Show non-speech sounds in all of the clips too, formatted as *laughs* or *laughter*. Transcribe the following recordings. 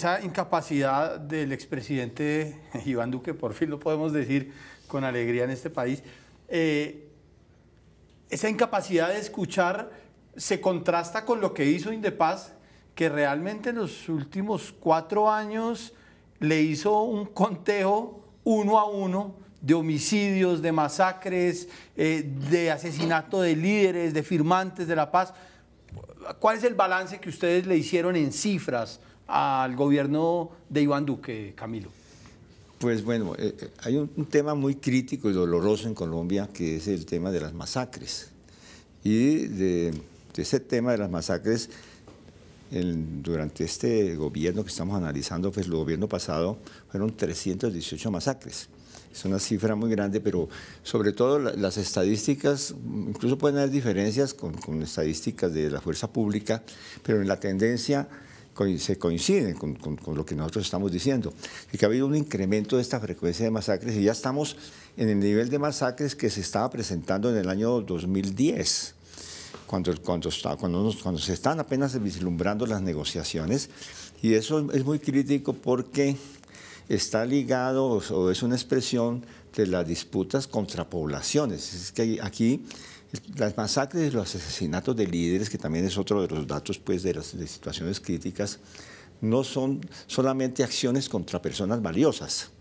esa incapacidad del expresidente *laughs* Iván Duque, por fin lo podemos decir con alegría en este país, eh, esa incapacidad de escuchar se contrasta con lo que hizo Indepaz, que realmente en los últimos cuatro años le hizo un conteo uno a uno de homicidios, de masacres, eh, de asesinato de líderes, de firmantes de la paz. ¿Cuál es el balance que ustedes le hicieron en cifras al gobierno de Iván Duque, Camilo? Pues bueno, eh, eh, hay un, tema muy crítico y doloroso en Colombia que es el tema de las masacres. Y de, ese tema de las masacres, durante este gobierno que estamos analizando, pues el gobierno pasado fueron 318 masacres. Es una cifra muy grande, pero sobre todo las estadísticas, incluso pueden haber diferencias con, con estadísticas de la fuerza pública, pero en la tendencia se coinciden con, lo que nosotros estamos diciendo, y que ha habido un incremento de esta frecuencia de masacres y ya estamos en el nivel de masacres que se estaba presentando en el año 2010. Cuando, cuando, está, cuando, cuando se están apenas vislumbrando las negociaciones. Y eso es muy crítico porque está ligado o es una expresión de las disputas contra poblaciones. Es que aquí las masacres y los asesinatos de líderes, que también es otro de los datos pues, de las de situaciones críticas, no son solamente acciones contra personas valiosas,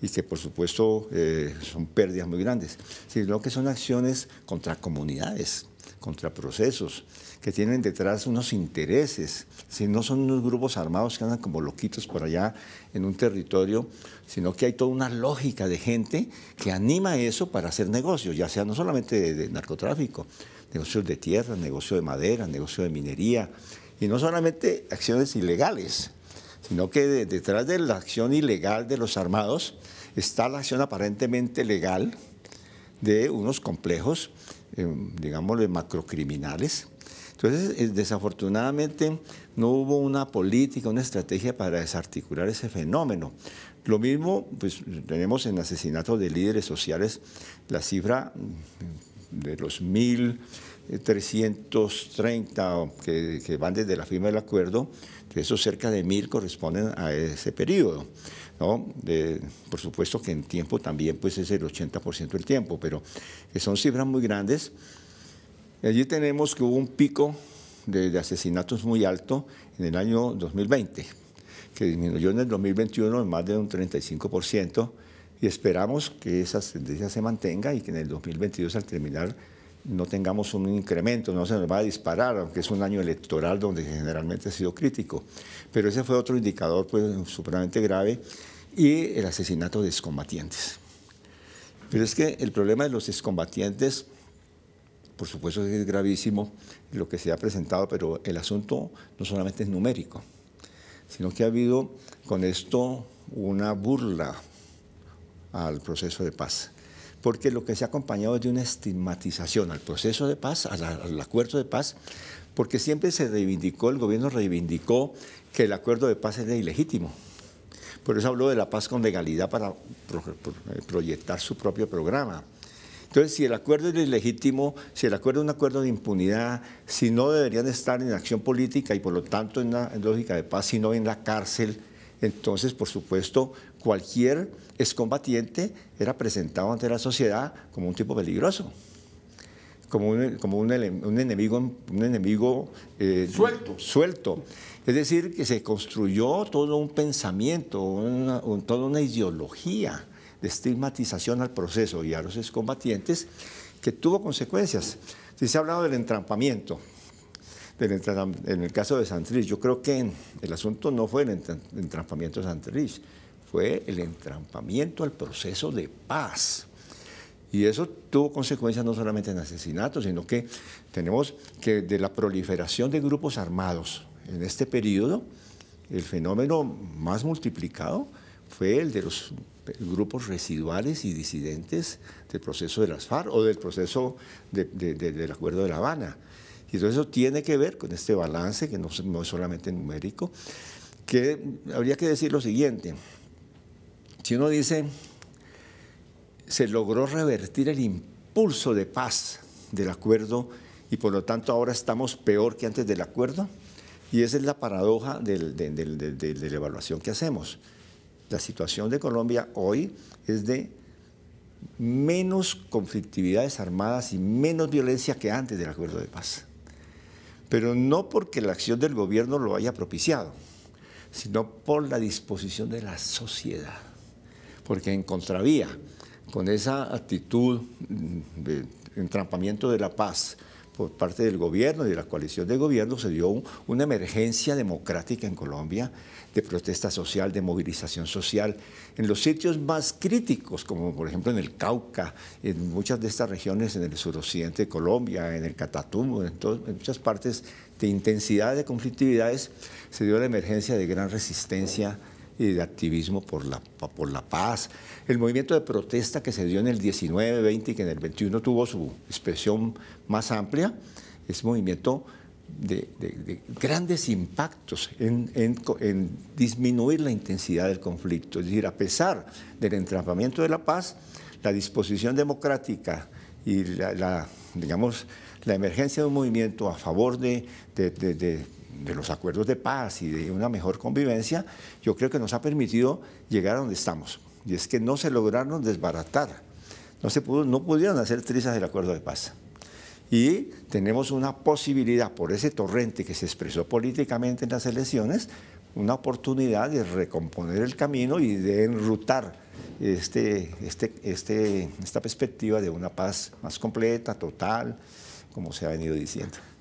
y que por supuesto eh, son pérdidas muy grandes, sino que son acciones contra comunidades, contra procesos, que tienen detrás unos intereses, si no son unos grupos armados que andan como loquitos por allá en un territorio, sino que hay toda una lógica de gente que anima eso para hacer negocios, ya sea no solamente de, de narcotráfico, negocios de tierra, negocio de madera, negocio de minería, y no solamente acciones ilegales, sino que detrás de la acción ilegal de los armados está la acción aparentemente legal de unos complejos, eh, digamos, macrocriminales. Entonces, eh, desafortunadamente, no hubo una política, una estrategia para desarticular ese fenómeno. Lo mismo, pues tenemos en asesinatos de líderes sociales la cifra mm, de los mil 330 que, van desde la firma del acuerdo, de esos cerca de mil corresponden a ese periodo. ¿no? por supuesto que en tiempo también pues, es el 80% del tiempo, pero son cifras muy grandes. Allí tenemos que hubo un pico de, de asesinatos muy alto en el año 2020, que disminuyó en el 2021 en más de un 35%, y esperamos que esa tendencia se mantenga y que en el 2022 al terminar no tengamos un incremento, no se nos va a disparar, aunque es un año electoral donde generalmente ha sido crítico. Pero ese fue otro indicador pues, supremamente grave y el asesinato de excombatientes. Pero es que el problema de los excombatientes, por supuesto es gravísimo lo que se ha presentado, pero el asunto no solamente es numérico, sino que ha habido con esto una burla al proceso de paz porque lo que se ha acompañado es de una estigmatización al proceso de paz, al, acuerdo de paz, porque siempre se reivindicó, el gobierno reivindicó que el acuerdo de paz era ilegítimo. Por eso habló de la paz con legalidad para eh, proyectar su propio programa. Entonces, si el acuerdo es ilegítimo, si el acuerdo es un acuerdo de impunidad, si no deberían estar en acción política y por lo tanto en la lógica de paz, si no en la cárcel, entonces, por supuesto, cualquier excombatiente era presentado ante la sociedad como un tipo peligroso, como un, enemigo, un enemigo eh, suelto. Es decir, que se construyó todo un pensamiento, toda una ideología de estigmatización al proceso y a los excombatientes que tuvo consecuencias. se ha hablado del entrampamiento, en el caso de Santrich, yo creo que el asunto no fue el entrampamiento de Santrich, fue el entrampamiento al proceso de paz. Y eso tuvo consecuencias no solamente en asesinatos, sino que tenemos que de la proliferación de grupos armados en este periodo, el fenómeno más multiplicado fue el de los grupos residuales y disidentes del proceso de las FARC o del proceso del Acuerdo de La Habana. Y todo eso tiene que ver con este balance, que no, es solamente numérico, que habría que decir lo siguiente. Si uno dice, se logró revertir el impulso de paz del acuerdo y por lo tanto ahora estamos peor que antes del acuerdo, y esa es la paradoja de la evaluación que hacemos. La situación de Colombia hoy es de menos conflictividades armadas y menos violencia que antes del acuerdo de paz pero no porque la acción del gobierno lo haya propiciado, sino por la disposición de la sociedad, porque en contravía con esa actitud de entrampamiento de la paz, por parte del gobierno y de la coalición de gobierno, se dio una emergencia democrática en Colombia de protesta social, de movilización social, en los sitios más críticos, como por ejemplo en el Cauca, en muchas de estas regiones en el suroccidente de Colombia, en el Catatumbo, en, en muchas partes de intensidad de conflictividades, se dio la emergencia de gran resistencia y de activismo por la, por la paz. El movimiento de protesta que se dio en el 19, 20 y que en el 21 tuvo su expresión más amplia, es movimiento de, grandes impactos en, en, disminuir la intensidad del conflicto. Es decir, a pesar del entrampamiento de la paz, la disposición democrática y la, digamos, la emergencia de un movimiento a favor de, de de los acuerdos de paz y de una mejor convivencia, yo creo que nos ha permitido llegar a donde estamos. Y es que no se lograron desbaratar, no, se no pudieron hacer trizas del acuerdo de paz. Y tenemos una posibilidad, por ese torrente que se expresó políticamente en las elecciones, una oportunidad de recomponer el camino y de enrutar este, este, este, esta perspectiva de una paz más completa, total, como se ha venido diciendo.